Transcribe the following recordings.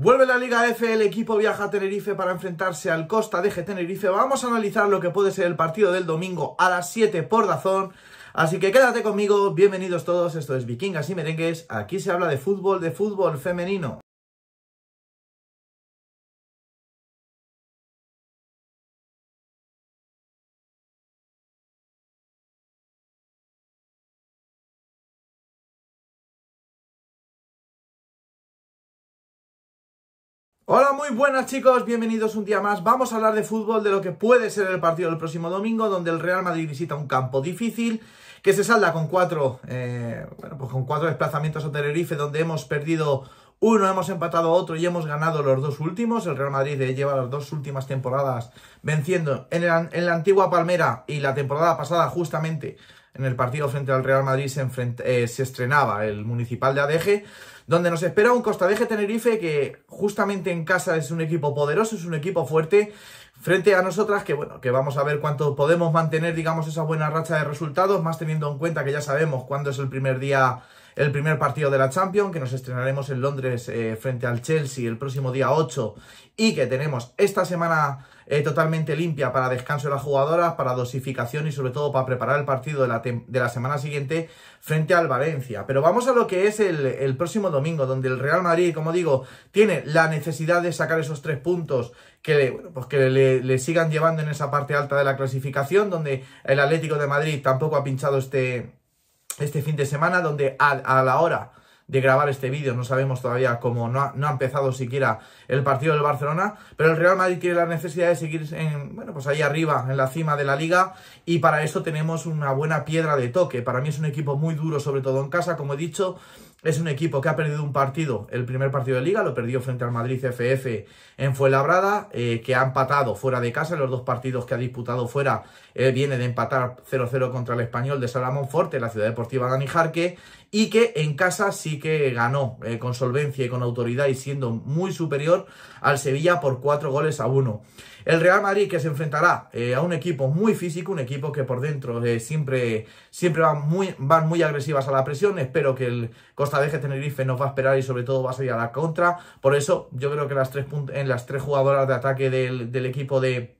Vuelve la Liga F, el equipo viaja a Tenerife para enfrentarse al Costa de G Tenerife. Vamos a analizar lo que puede ser el partido del domingo a las 7 por Dazón. Así que quédate conmigo, bienvenidos todos, esto es Vikingas y Merengues. Aquí se habla de fútbol, de fútbol femenino. Hola, muy buenas chicos, bienvenidos un día más. Vamos a hablar de fútbol, de lo que puede ser el partido del próximo domingo, donde el Real Madrid visita un campo difícil, que se salda con cuatro, eh, bueno, pues con cuatro desplazamientos a Tenerife, donde hemos perdido uno, hemos empatado otro y hemos ganado los dos últimos. El Real Madrid eh, lleva las dos últimas temporadas venciendo en, la antigua Palmera y la temporada pasada justamente en el partido frente al Real Madrid se, eh, se estrenaba el Municipal de Adeje donde nos espera un Costa Deje Tenerife que justamente en casa es un equipo poderoso, es un equipo fuerte, Frente a nosotras, que bueno, que vamos a ver cuánto podemos mantener, digamos, esa buena racha de resultados, más teniendo en cuenta que ya sabemos cuándo es el primer día, el primer partido de la Champions, que nos estrenaremos en Londres eh, frente al Chelsea el próximo día 8 y que tenemos esta semana eh, totalmente limpia para descanso de las jugadoras, para dosificación y sobre todo para preparar el partido de la, semana siguiente frente al Valencia. Pero vamos a lo que es el, el próximo domingo, donde el Real Madrid, como digo, tiene la necesidad de sacar esos tres puntos que, le, bueno, pues que le, sigan llevando en esa parte alta de la clasificación, donde el Atlético de Madrid tampoco ha pinchado este, este fin de semana, donde a, la hora de grabar este vídeo, no sabemos todavía cómo no ha, no ha, empezado siquiera el partido del Barcelona, pero el Real Madrid tiene la necesidad de seguir en, bueno, pues ahí arriba, en la cima de la liga, y para eso tenemos una buena piedra de toque. Para mí es un equipo muy duro, sobre todo en casa, como he dicho, es un equipo que ha perdido un partido, el primer partido de liga, lo perdió frente al Madrid CFF en Fuenlabrada, eh, que ha empatado fuera de casa, los dos partidos que ha disputado fuera, eh, viene de empatar 0-0 contra el español de Salamón Forte, la ciudad deportiva Dani Jarque, y que en casa sí que ganó eh, con solvencia y con autoridad y siendo muy superior al Sevilla por cuatro goles a uno. El Real Madrid que se enfrentará a un equipo muy físico, un equipo que por dentro siempre, siempre van, muy, van muy agresivas a la presión. Espero que el esta vez que Tenerife nos va a esperar y sobre todo va a salir a la contra. Por eso yo creo que las tres en las tres jugadoras de ataque del, equipo de,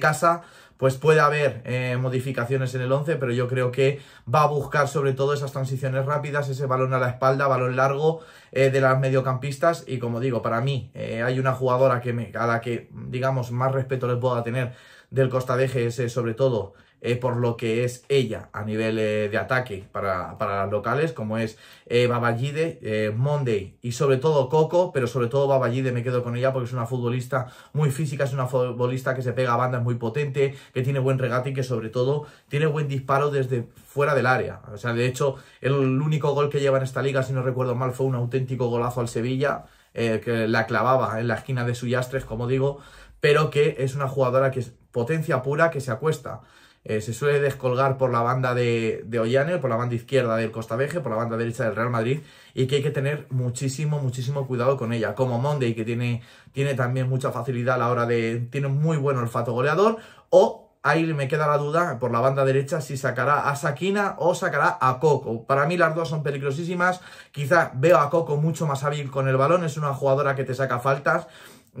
casa pues puede haber eh, modificaciones en el 11, pero yo creo que va a buscar sobre todo esas transiciones rápidas, ese balón a la espalda, balón largo eh, de las mediocampistas y como digo, para mí eh, hay una jugadora que me, a la que digamos más respeto les pueda tener del Costa de GS, sobre todo eh, por lo que es ella a nivel eh, de ataque para, las locales, como es eh, Baballide, eh, Monday y sobre todo Coco, pero sobre todo Baballide me quedo con ella porque es una futbolista muy física, es una futbolista que se pega a bandas muy potente, que tiene buen regate y que sobre todo tiene buen disparo desde fuera del área. O sea, de hecho, el, único gol que lleva en esta liga, si no recuerdo mal, fue un auténtico golazo al Sevilla, que la clavaba en la esquina de Suyastres, como digo, pero que es una jugadora que es potencia pura que se acuesta. Eh, se suele descolgar por la banda de, de Ollane, por la banda izquierda del Costa Costaveje, por la banda derecha del Real Madrid, y que hay que tener muchísimo, muchísimo cuidado con ella. Como Monday, que tiene, tiene también mucha facilidad a la hora de. tiene muy buen olfato goleador, o ahí me queda la duda por la banda derecha si sacará a Saquina o sacará a Coco. Para mí las dos son peligrosísimas. Quizá veo a Coco mucho más hábil con el balón, es una jugadora que te saca faltas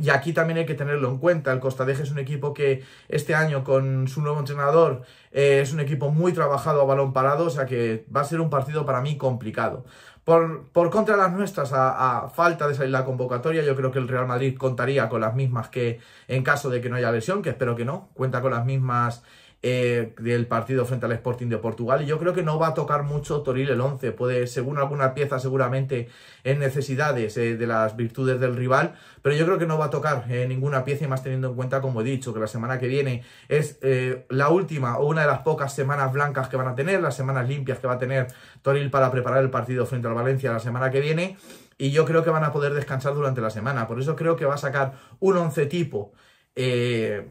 y aquí también hay que tenerlo en cuenta. El Costadeje es un equipo que este año, con su nuevo entrenador, eh, es un equipo muy trabajado a balón parado, o sea que va a ser un partido para mí complicado. Por, por contra las nuestras, a, a, falta de salir la convocatoria, yo creo que el Real Madrid contaría con las mismas que en caso de que no haya lesión, que espero que no, cuenta con las mismas eh, del partido frente al Sporting de Portugal. Y yo creo que no va a tocar mucho Toril el 11. Puede, según alguna pieza, seguramente en necesidades eh, de las virtudes del rival. Pero yo creo que no va a tocar eh, ninguna pieza y más teniendo en cuenta, como he dicho, que la semana que viene es la última o una de las pocas semanas blancas que van a tener, las semanas limpias que va a tener Toril para preparar el partido frente al Valencia la semana que viene. Y yo creo que van a poder descansar durante la semana. Por eso creo que va a sacar un once tipo. Eh,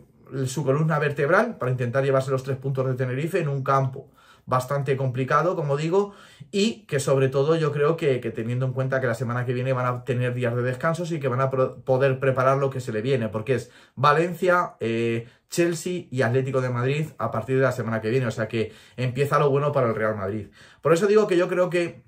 su columna vertebral para intentar llevarse los tres puntos de Tenerife en un campo bastante complicado, como digo, y que sobre todo yo creo que, teniendo en cuenta que la semana que viene van a tener días de descansos y que van a poder preparar lo que se le viene, porque es Valencia, eh, Chelsea y Atlético de Madrid a partir de la semana que viene, o sea que empieza lo bueno para el Real Madrid. Por eso digo que yo creo que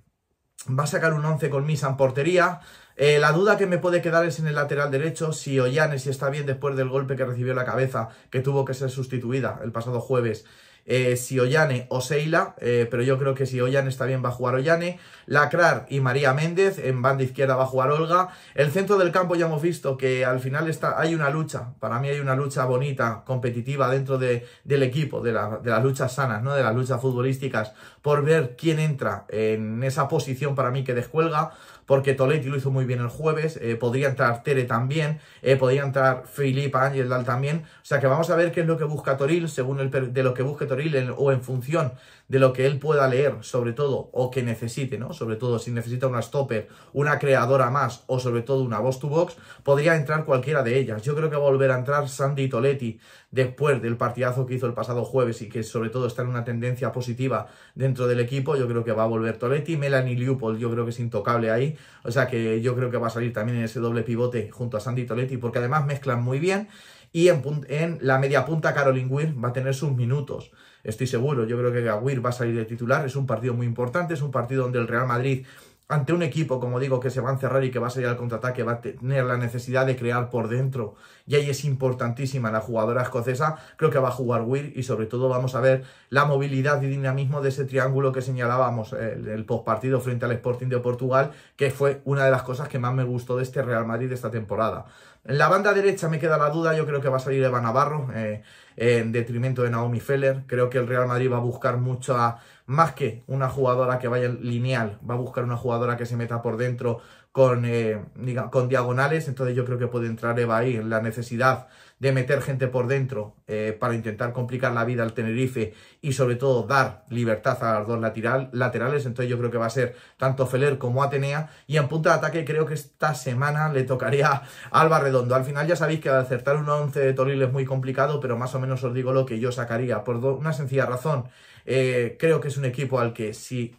va a sacar un 11 con Misa en portería, eh, la duda que me puede quedar es en el lateral derecho, si Ollane si está bien después del golpe que recibió la cabeza, que tuvo que ser sustituida el pasado jueves. Eh, si Ollane o Seila, eh, pero yo creo que si Ollane está bien va a jugar Ollane, Lacrar y María Méndez, en banda izquierda va a jugar Olga, el centro del campo ya hemos visto que al final está, hay una lucha, para mí hay una lucha bonita, competitiva dentro del equipo, de, de, las luchas sanas, ¿no? de las luchas futbolísticas, por ver quién entra en esa posición para mí que descuelga, porque Toletti lo hizo muy bien el jueves, eh, podría entrar Tere también, podría entrar Filipe, Ángel también, o sea que vamos a ver qué es lo que busca Toril, según el, de lo que busque Toril o en función de lo que él pueda leer, sobre todo, o que necesite, ¿no? Sobre todo si necesita una stopper, una creadora más o sobre todo una voz to box, podría entrar cualquiera de ellas. Yo creo que va a volver a entrar Sandy Toletti después del partidazo que hizo el pasado jueves y que sobre todo está en una tendencia positiva dentro del equipo, yo creo que va a volver Toletti. Melanie Leopold yo creo que es intocable ahí, o sea que yo creo que va a salir también en ese doble pivote junto a Sandy Toletti porque además mezclan muy bien y en, en la media punta Caroline Weir va a tener sus minutos estoy seguro, yo creo que Gawir va a salir de titular, es un partido muy importante, es un partido donde el Real Madrid ante un equipo, como digo, que se va a encerrar y que va a salir al contraataque, va a tener la necesidad de crear por dentro. Y ahí es importantísima la jugadora escocesa. Creo que va a jugar Weir y sobre todo vamos a ver la movilidad y dinamismo de ese triángulo que señalábamos eh, el, el postpartido frente al Sporting de Portugal, que fue una de las cosas que más me gustó de este Real Madrid de esta temporada. En la banda derecha me queda la duda, yo creo que va a salir Eva Navarro eh, en detrimento de Naomi Feller. Creo que el Real Madrid va a buscar mucho a, más que una jugadora que vaya lineal, va a buscar una jugadora que se meta por dentro con, eh, con diagonales, entonces yo creo que puede entrar Eva ahí en la necesidad de meter gente por dentro eh, para intentar complicar la vida al Tenerife y sobre todo dar libertad a los dos lateral, laterales. Entonces yo creo que va a ser tanto Feller como Atenea. Y en punta de ataque creo que esta semana le tocaría Alba Redondo. Al final ya sabéis que acertar un 11 de Toril es muy complicado, pero más o menos os digo lo que yo sacaría. Por una sencilla razón, eh, creo que es un equipo al que si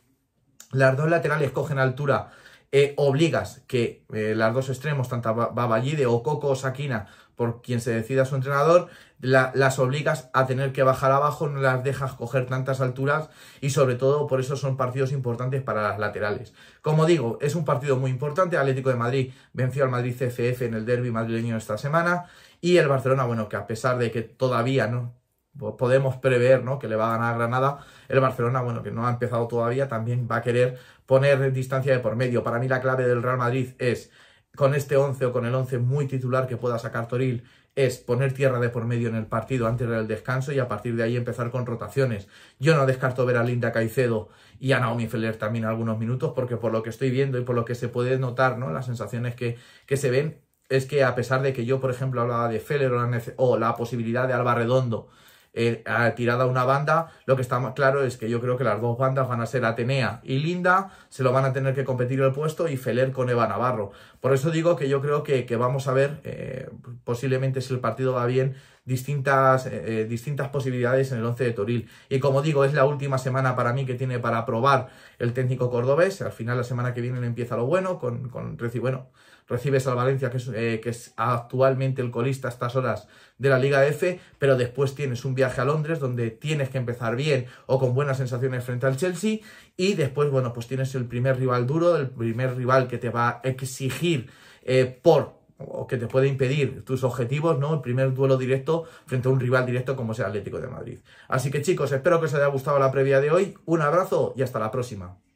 las dos laterales cogen altura eh, obligas que eh, las dos extremos, tanto Baballide o Coco o Sakina, por quien se decida su entrenador, las obligas a tener que bajar abajo, no las dejas coger tantas alturas y sobre todo por eso son partidos importantes para las laterales. Como digo, es un partido muy importante, Atlético de Madrid venció al Madrid CFF en el derby madrileño esta semana y el Barcelona, bueno, que a pesar de que todavía no pues podemos prever ¿no? que le va a ganar Granada. El Barcelona, bueno, que no ha empezado todavía, también va a querer poner distancia de por medio. Para mí la clave del Real Madrid es, con este once o con el once muy titular que pueda sacar Toril, es poner tierra de por medio en el partido antes del descanso y a partir de ahí empezar con rotaciones. Yo no descarto ver a Linda Caicedo y a Naomi Feller también algunos minutos, porque por lo que estoy viendo y por lo que se puede notar, ¿no? Las sensaciones que, que se ven, es que a pesar de que yo, por ejemplo, hablaba de Feller o la posibilidad de Alba Redondo eh, tirada una banda. Lo que está claro es que yo creo que las dos bandas van a ser Atenea y Linda, se lo van a tener que competir el puesto y Feler con Eva Navarro. Por eso digo que yo creo que, vamos a ver, eh, posiblemente si el partido va bien, distintas, eh, distintas posibilidades en el 11 de Toril. Y como digo, es la última semana para mí que tiene para probar el técnico cordobés. Al final, la semana que viene empieza lo bueno, con, con bueno, recibes al Valencia, eh, que es, actualmente el colista a estas horas de la Liga F, pero después tienes un viaje a Londres donde tienes que empezar bien o con buenas sensaciones frente al Chelsea y después, bueno, pues tienes el primer rival duro, el primer rival que te va a exigir eh, por o que te puede impedir tus objetivos, ¿no? El primer duelo directo frente a un rival directo como es el Atlético de Madrid. Así que chicos, espero que os haya gustado la previa de hoy. Un abrazo y hasta la próxima.